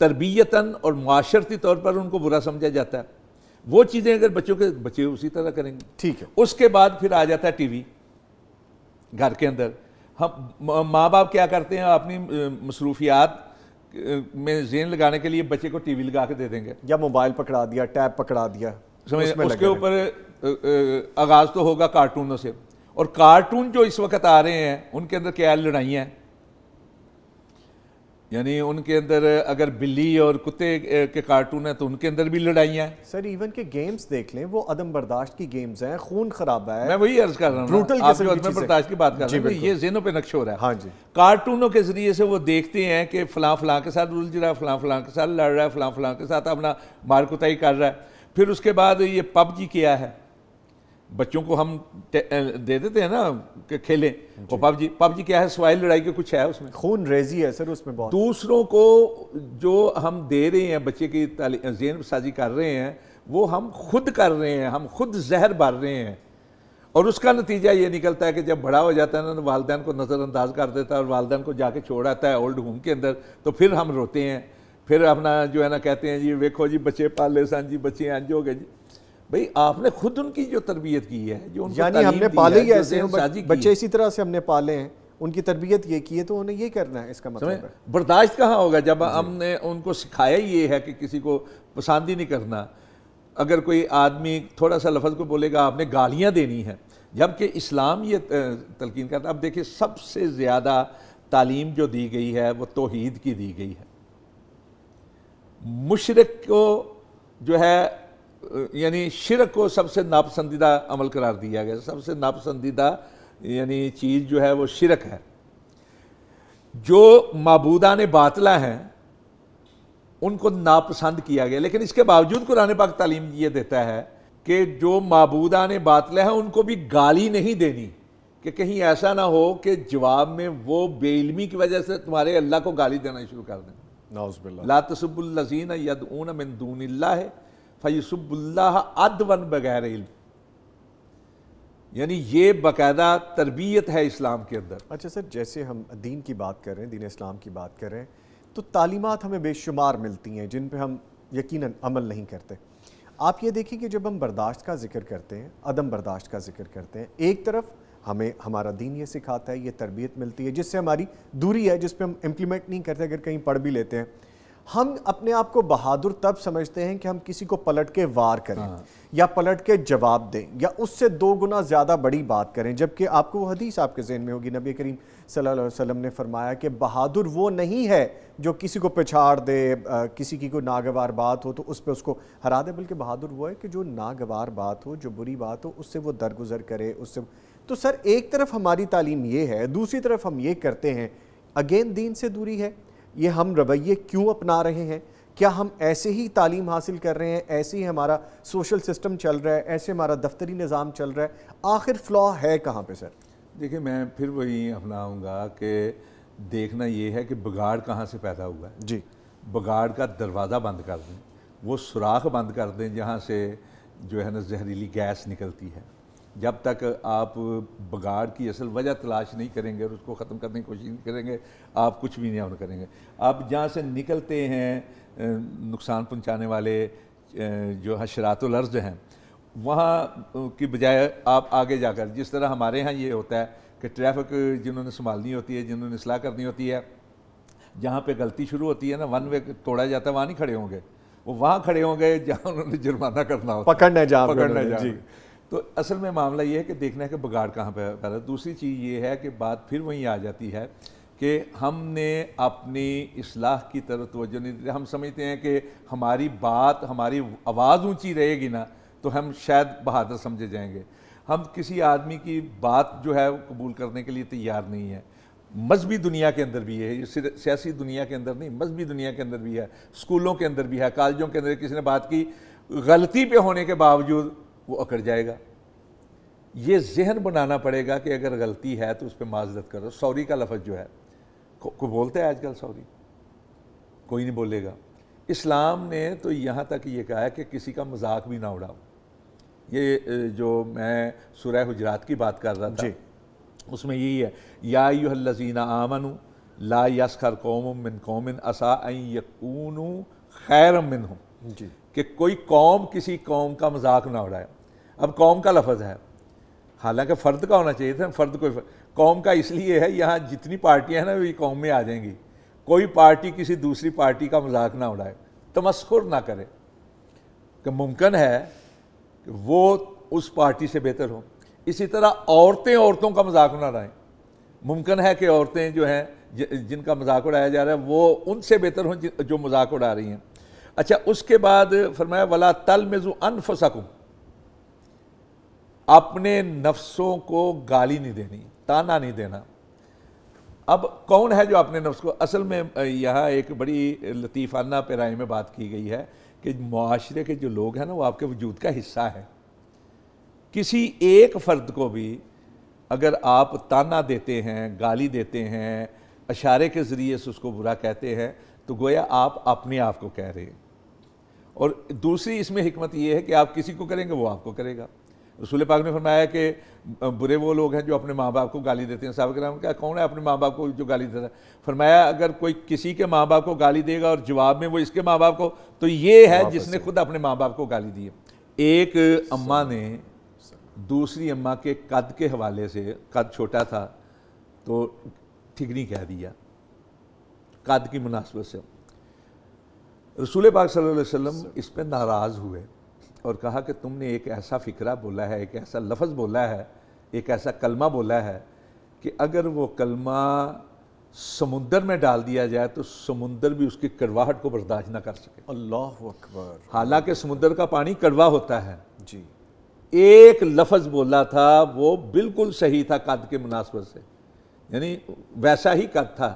तरबियता और माशरती तौर पर उनको बुरा समझा जाता है वो चीज़ें अगर बच्चों के बच्चे उसी तरह करेंगे ठीक है उसके बाद फिर आ जाता है टीवी घर के अंदर हम माँ बाप क्या करते हैं अपनी मसरूफियात में जेन लगाने के लिए बच्चे को टीवी लगा के दे देंगे या मोबाइल पकड़ा दिया टैब पकड़ा दिया समझ उसके ऊपर आगाज़ तो होगा कार्टूनों से और कार्टून जो इस वक्त आ रहे हैं उनके अंदर क्या लड़ाइयाँ हैं यानी उनके अंदर अगर बिल्ली और कुत्ते के कार्टून है तो उनके अंदर भी लड़ाइयाँ हैं सर इवन के गेम्स देख लें वो अदम बर्दाश्त की गेम्स हैं खून खराब है मैं वही अर्ज कर रहा हूँ अदम बर्दाश्त की बात कर रहा हूँ ये जेनों पे नक्श हो रहा है हाँ जी कार्टूनों के जरिए से वो देखते हैं कि फलां फलां के साथ उलझ रहा है फलां फलां के साथ लड़ रहा है फलां फलां के साथ अपना कुताई कर रहा है फिर उसके बाद ये पबजी किया है बच्चों को हम दे देते हैं ना खेलें और पबजी पबजी क्या है सवाई लड़ाई के कुछ है उसमें खून रेजी है सर उसमें बहुत दूसरों को जो हम दे रहे हैं बच्चे की जेन साजी कर रहे हैं वो हम खुद कर रहे हैं हम खुद जहर भर रहे हैं और उसका नतीजा ये निकलता है कि जब बड़ा हो जाता है ना तो वालदेन को नज़रअंदाज कर देता है और वालदेन को जाके छोड़ आता है ओल्ड होम के अंदर तो फिर हम रोते हैं फिर अपना जो है ना कहते हैं जी देखो जी बच्चे पाले सन जी बच्चे अंज हो गए जी भाई आपने खुद उनकी जो तरबियत की है जो यानी हमने पाले ही ऐसे बच्चे इसी तरह से हमने पाले हैं उनकी तरबियत ये की है तो उन्हें ये करना है इसका मतलब बर्दाश्त कहाँ होगा जब हमने उनको सिखाया ये है कि किसी को पसंद ही नहीं करना अगर कोई आदमी थोड़ा सा लफज को बोलेगा आपने गालियाँ देनी है जबकि इस्लाम ये तलकिन करता अब देखिए सबसे ज़्यादा तालीम जो दी गई है वो तोहद की दी गई है मुशरक को जो है यानी शिरक को सबसे नापसंदीदा अमल करार दिया गया सबसे नापसंदीदा यानी चीज़ जो है वो शिरक है जो मबूदा ने बातला हैं उनको नापसंद किया गया लेकिन इसके बावजूद कुरान पाक तालीम ये देता है कि जो मबूदा ने बातला है उनको भी गाली नहीं देनी कि कहीं ऐसा ना हो कि जवाब में वो बेलमी की वजह से तुम्हारे अल्लाह को गाली देना शुरू कर दें लातसबुल्लजीन यदून मंदून है फ़ैसुबुल्ला अदवन बगैर इल्म यानी ये बाकायदा तरबियत है इस्लाम के अंदर अच्छा सर जैसे हम दीन की बात कर रहे हैं दीन इस्लाम की बात कर रहे हैं तो तालीमत हमें बेशुमार मिलती हैं जिन पर हम यकीन अमल नहीं करते आप ये देखें कि जब हम बर्दाश्त का जिक्र करते हैं अदम बर्दाश्त का जिक्र करते हैं एक तरफ हमें हमारा दीन ये सिखाता है ये तरबियत मिलती है जिससे हमारी दूरी है जिस पर हम इम्प्लीमेंट नहीं करते अगर कहीं पढ़ भी लेते हैं हम अपने आप को बहादुर तब समझते हैं कि हम किसी को पलट के वार करें हाँ। या पलट के जवाब दें या उससे दो गुना ज़्यादा बड़ी बात करें जबकि आपको वो हदीस आपके जहन में होगी नबी करीम सल्लल्लाहु अलैहि वसल्लम ने फरमाया कि बहादुर वो नहीं है जो किसी को पिछाड़ दे किसी की कोई नागवार बात हो तो उस पर उसको हरा दे बल्कि बहादुर वो है कि जो नागवार बात हो जो बुरी बात हो उससे वो दरगुजर करे उससे तो सर एक तरफ हमारी तालीम ये है दूसरी तरफ हम ये करते हैं अगेन दीन से दूरी है ये हम रवैये क्यों अपना रहे हैं क्या हम ऐसे ही तालीम हासिल कर रहे हैं ऐसे ही हमारा सोशल सिस्टम चल रहा है ऐसे हमारा दफ्तरी निज़ाम चल रहा है आखिर फ्लॉ है कहाँ पे सर देखिए मैं फिर वही अपनाऊँगा कि देखना ये है कि बगाड़ कहाँ से पैदा हुआ है जी बगाड़ का दरवाज़ा बंद कर दें वो सुराख बंद कर दें जहाँ से जो है ना जहरीली गैस निकलती है जब तक आप बगाड़ की असल वजह तलाश नहीं करेंगे और उसको ख़त्म करने की कोशिश नहीं करेंगे आप कुछ भी नहीं करेंगे आप जहाँ से निकलते हैं नुकसान पहुँचाने वाले जो हशरातलर्ज हैं वहाँ की बजाय आप आगे जाकर जिस तरह हमारे यहाँ ये होता है कि ट्रैफिक जिन्होंने संभालनी होती है जिन्होंने असलाह करनी होती है जहाँ पे गलती शुरू होती है ना वन वे तोड़ा जाता है वहाँ नहीं खड़े होंगे वो वहाँ खड़े होंगे जहाँ उन्होंने जुर्माना करना हो पकड़ना जा पकड़ना जा तो असल में मामला ये है कि देखना है कि बिगाड़ कहाँ पर पैदा दूसरी चीज़ ये है कि बात फिर वहीं आ जाती है कि हमने अपनी इसलाह की तरफ तोज्जो नहीं दी हम समझते हैं कि हमारी बात हमारी आवाज़ ऊंची रहेगी ना तो हम शायद बहादुर समझे जाएंगे हम किसी आदमी की बात जो है कबूल करने के लिए तैयार नहीं है मजहबी दुनिया के अंदर भी है सियासी दुनिया के अंदर नहीं मजहबी दुनिया के अंदर भी है स्कूलों के अंदर भी है कॉलेजों के अंदर किसी ने बात की गलती पे होने के बावजूद वो अकड़ जाएगा ये जहन बनाना पड़ेगा कि अगर गलती है तो उस पर माजरत करो सॉरी का लफज जो है को, को बोलता है आजकल सॉरी कोई नहीं बोलेगा इस्लाम ने तो यहाँ तक ये कहा है कि किसी का मजाक भी ना उड़ाओ ये जो मैं सुरह हजरात की बात कर रहा था उसमें यही है या युहल्लजीना आमन ला यसखर कौम मिन कौमिन असा यकून खैर मिन हूँ कि कोई कौम किसी कौम का मजाक ना उड़ाए अब कौम का लफज है हालांकि फ़र्द का होना चाहिए था फ़र्द कोई कौम का इसलिए है यहाँ जितनी पार्टियाँ हैं ना वही कौम में आ जाएंगी कोई पार्टी किसी दूसरी पार्टी का मजाक ना उड़ाए तमस्कुर ना करे कि मुमकिन है कि वो उस पार्टी से बेहतर हो इसी तरह औरतें औरतों का मजाक ना उड़ाएं मुमकिन है कि औरतें जो हैं जिनका मजाक उड़ाया जा रहा है वो उनसे बेहतर हों जो मजाक उड़ा रही हैं अच्छा उसके बाद फरमाया वला तल अन अनफसकुम अपने नफ्सों को गाली नहीं देनी ताना नहीं देना अब कौन है जो अपने नफ्स को असल में यहाँ एक बड़ी लतीफ़ाना पैराई में बात की गई है कि माशरे के जो लोग हैं ना वो आपके वजूद का हिस्सा है किसी एक फ़र्द को भी अगर आप ताना देते हैं गाली देते हैं इशारे के ज़रिए से उसको बुरा कहते हैं तो गोया आप अपने आप को कह रहे हैं और दूसरी इसमें हमत ये है कि आप किसी को करेंगे वो आपको करेगा रसूल पाक ने फरमाया कि बुरे वो लोग हैं जो अपने माँ बाप को गाली देते हैं साबिक राम क्या कौन है अपने माँ बाप को जो गाली देता है फरमाया अगर कोई किसी के माँ बाप को गाली देगा और जवाब में वो इसके माँ बाप को तो ये है जिसने खुद अपने माँ बाप को गाली दी है एक अम्मा ने दूसरी अम्मा के कद के हवाले से कद छोटा था तो ठिकनी कह दिया कद की मुनासबत से रसूल पाक सल्लल्लाहु अलैहि वसल्लम इस पर नाराज़ हुए और कहा कि तुमने एक ऐसा फ़िक्रा बोला है एक ऐसा लफ्ज़ बोला है एक ऐसा कलमा बोला है कि अगर वो कलमा समुंदर में डाल दिया जाए तो समुंदर भी उसकी कड़वाहट को बर्दाश्त ना कर सके अल्लाह अकबर हालांकि समुंदर का पानी कड़वा होता है जी एक लफज बोला था वो बिल्कुल सही था कद के मुनासबत से यानी वैसा ही कद था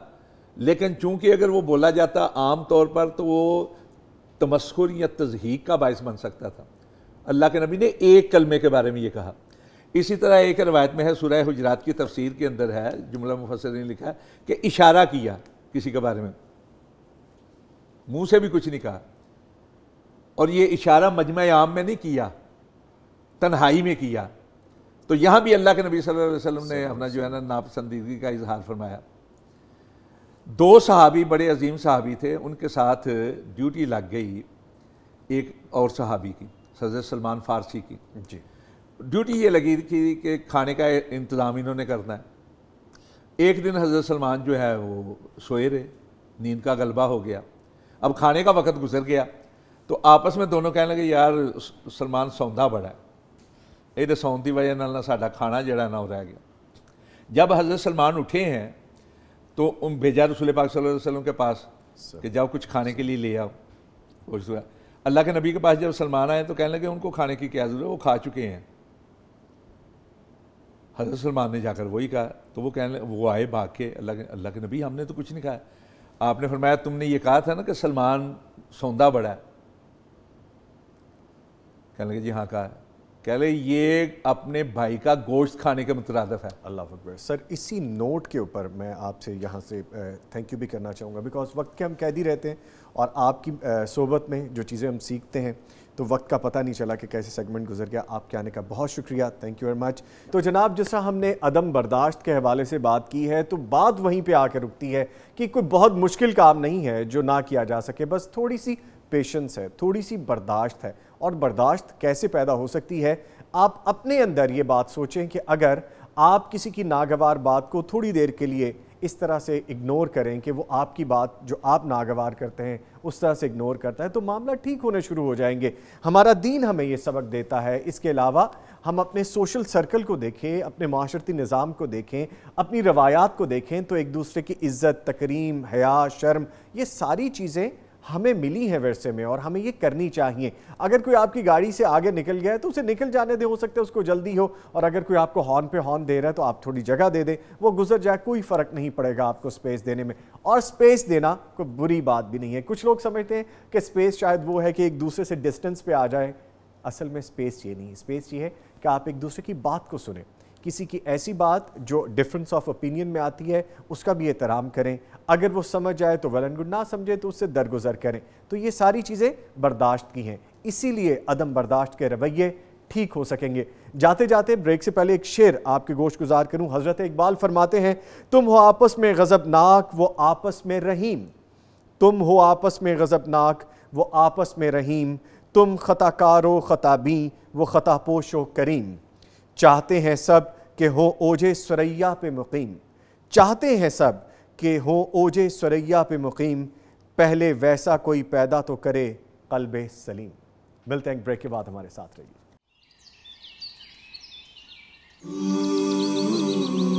लेकिन चूंकि अगर वो बोला जाता आम तौर पर तो वो तमस्कुर या तजहीक का बायस बन सकता था अल्लाह के नबी ने एक कलमे के बारे में ये कहा इसी तरह एक रवायत में है सुरह हजरात की तफसीर के अंदर है जुमला मुफसर ने लिखा कि इशारा किया किसी के बारे में मुंह से भी कुछ नहीं कहा और ये इशारा मजमे आम में नहीं किया तन्हाई में किया तो यहाँ भी अल्लाह के नबी सल्लल्लाहु अलैहि वसल्लम ने अपना जो है ना नापसंदीदगी का इजहार फरमाया दो सहाबी बड़े अजीम सहाबी थे उनके साथ ड्यूटी लग गई एक और सहाबी की सजर सलमान फारसी की जी ड्यूटी ये लगी कि, कि खाने का इंतज़ाम इन्होंने करना है एक दिन हजरत सलमान जो है वो सोए रहे नींद का गलबा हो गया अब खाने का वक्त गुजर गया तो आपस में दोनों कहने लगे यार सलमान सौंदा बड़ा है ਇਹਦੇ की वजह ना ਨਾਲ ਨਾ ਸਾਡਾ ਖਾਣਾ ਜਿਹੜਾ ना ਉਹ ਰਹਿ ਗਿਆ ਜਦ ਹਜ਼ਰਤ ਸਲਮਾਨ हैं तो उन भेजा रसूल पाक सल्लल्लाहु अलैहि वसल्लम के पास कि जाओ कुछ खाने के लिए ले आओ उस अल्लाह के नबी के पास जब सलमान आए तो कहने लगे उनको खाने की क्या जरूरत है वो खा चुके हैं हजरत सलमान ने जाकर वही कहा तो वो कहने वो आए भाग के अल्लाह के अल्लाह के नबी हमने तो कुछ नहीं कहा आपने फरमाया तुमने ये कहा था ना कि सलमान सौंदा बड़ा है कहने लगे जी हाँ कहा कहले ये अपने भाई का गोश्त खाने के मुतरदफ है अल्लाह अकबर सर इसी नोट के ऊपर मैं आपसे यहाँ से थैंक यू भी करना चाहूँगा बिकॉज वक्त के हम कैदी रहते हैं और आपकी सोबत में जो चीज़ें हम सीखते हैं तो वक्त का पता नहीं चला कि कैसे सेगमेंट गुजर गया आपके आने का बहुत शुक्रिया थैंक यू वेरी मच तो जनाब जिस हमने अदम बर्दाश्त के हवाले से बात की है तो बात वहीं पर आकर रुकती है कि कोई बहुत मुश्किल काम नहीं है जो ना किया जा सके बस थोड़ी सी पेशेंस है थोड़ी सी बर्दाश्त है और बर्दाश्त कैसे पैदा हो सकती है आप अपने अंदर ये बात सोचें कि अगर आप किसी की नागवार बात को थोड़ी देर के लिए इस तरह से इग्नोर करें कि वो आपकी बात जो आप नागवार करते हैं उस तरह से इग्नोर करता है तो मामला ठीक होने शुरू हो जाएंगे हमारा दीन हमें ये सबक देता है इसके अलावा हम अपने सोशल सर्कल को देखें अपने माशरती निज़ाम को देखें अपनी रवायात को देखें तो एक दूसरे की इज़्ज़त तकरीम हया शर्म ये सारी चीज़ें हमें मिली है वैसे में और हमें ये करनी चाहिए अगर कोई आपकी गाड़ी से आगे निकल गया है तो उसे निकल जाने दे हो सकता है उसको जल्दी हो और अगर कोई आपको हॉर्न पे हॉर्न दे रहा है तो आप थोड़ी जगह दे दें वो गुजर जाए कोई फ़र्क नहीं पड़ेगा आपको स्पेस देने में और स्पेस देना कोई बुरी बात भी नहीं है कुछ लोग समझते हैं कि स्पेस शायद वो है कि एक दूसरे से डिस्टेंस पर आ जाए असल में स्पेस ये नहीं है स्पेस ये है कि आप एक दूसरे की बात को सुनें किसी की ऐसी बात जो डिफरेंस ऑफ ओपिनियन में आती है उसका भी एहतराम करें अगर वो समझ आए तो वेल एंड गुड ना समझे तो उससे दरगुजर करें तो ये सारी चीज़ें बर्दाश्त की हैं इसीलिए अदम बर्दाश्त के रवैये ठीक हो सकेंगे जाते जाते ब्रेक से पहले एक शेर आपके गोश गुजार करूँ हजरत इकबाल फरमाते हैं तुम हो आपस में गज़बनाक वो आपस में रहीम तुम हो आपस में गज़बनाक वो आपस में रहीम तुम खता खताबी वो ख़ता पोशो करीम चाहते हैं सब कि हो ओजे सरैया पे मुकीम चाहते हैं सब कि हो ओजे सरैया पे मुकीम पहले वैसा कोई पैदा तो करे कल्ब सलीम मिलते हैं ब्रेक के बाद हमारे साथ रहिए